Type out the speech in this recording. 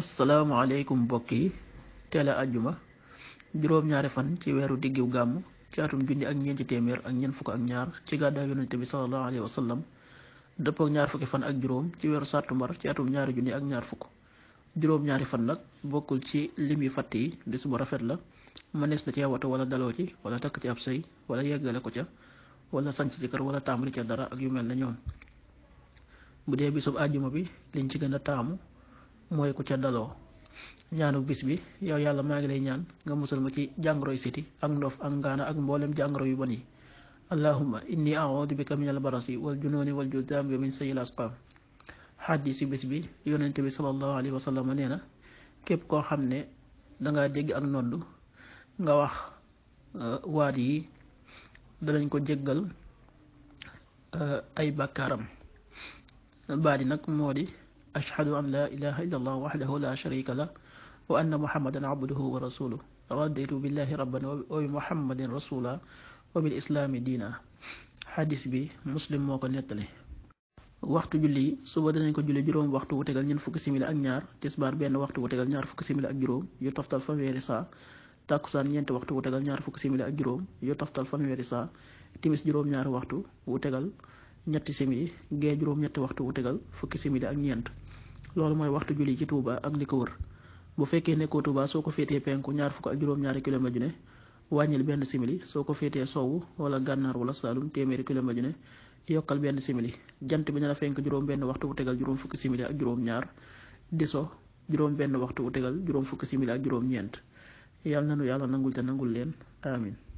asalaamaaleykum mbokk yi teel a àjjuma juróom-ñaari fan ci weeru diggu gàmm ci atum junni ak ñeenti téeméer ak ñeent fukk ak ñaar ci gàddaay yonente bi sallallahu alayhi wa ñaar fukki fan ak juróom ci weeru sàttumbar ci ñaari junni ak ñaar fukk juróom-ñaari fan nag bokkul ci limi fatt yi bis bu rafet la mënees na cee watu wala daloo ci wala takk ci ab sëy wala yeggale ko ca wala sanc ci kër wala tàmbali ca dara ak yu mel ne ñoom bu dee bisub àjjuma bi liñ ci gën a taamu moy ku ca dalo ñaanu bis bi yow yalla ma ngi lay ñaan nga musal ma ci jàngoroy city ak ndof ak ngana ak mbollem yu bani allahumma inni a'udhu bika min al-barasi wal jununi wal judam wa min sayyi al-asqam hadis bis bi yonent bi sallallahu alaihi wasallam neena kep ko xamne da nga deg ak noddu nga wax euh, yi ko jéggal euh, ay bakaram baadi nak modi أشهد أن لا إله إلا الله وحده لا شريك له وأن محمدا عبده ورسوله رديت بالله ربا وبمحمد رسولا وبالإسلام دينا حديث بي مسلم موقع نتلي وقت جلي سوبا دنكو جلي جروم وقت وتقال نين فوك سيميل أنيار تسبار بأن وقت وتقال نار فوك سيميل أجروم يتفتل فمي رسا تاكسان نين وقت وتقال نار فوك سيميل أجروم يتفتل فمي رسا تيمس جروم نار وقت وتقال نتسمي simi ge juroom ñetti waxtu wutegal fukki simi loolu mooy waxtu julli ci Touba ak li ko wër bu fekkee nekkoo Touba soo ko féetee penku ñaar fukk ak juróom-ñaari kilomètre ju ne wàññil benn simili soo ko féetee sowwu wala gànnaar wala saalum téeméeri kilomètre ju ne yokkal benn simili jant bi dana fenk juróom benn waxtu bu tegal juróom fukki simili ak juróom-ñaar di juróom benn waxtu bu tegal juróom fukki simili ak juróom-ñeent yàlla na nu yàlla nangul te nangul leen amin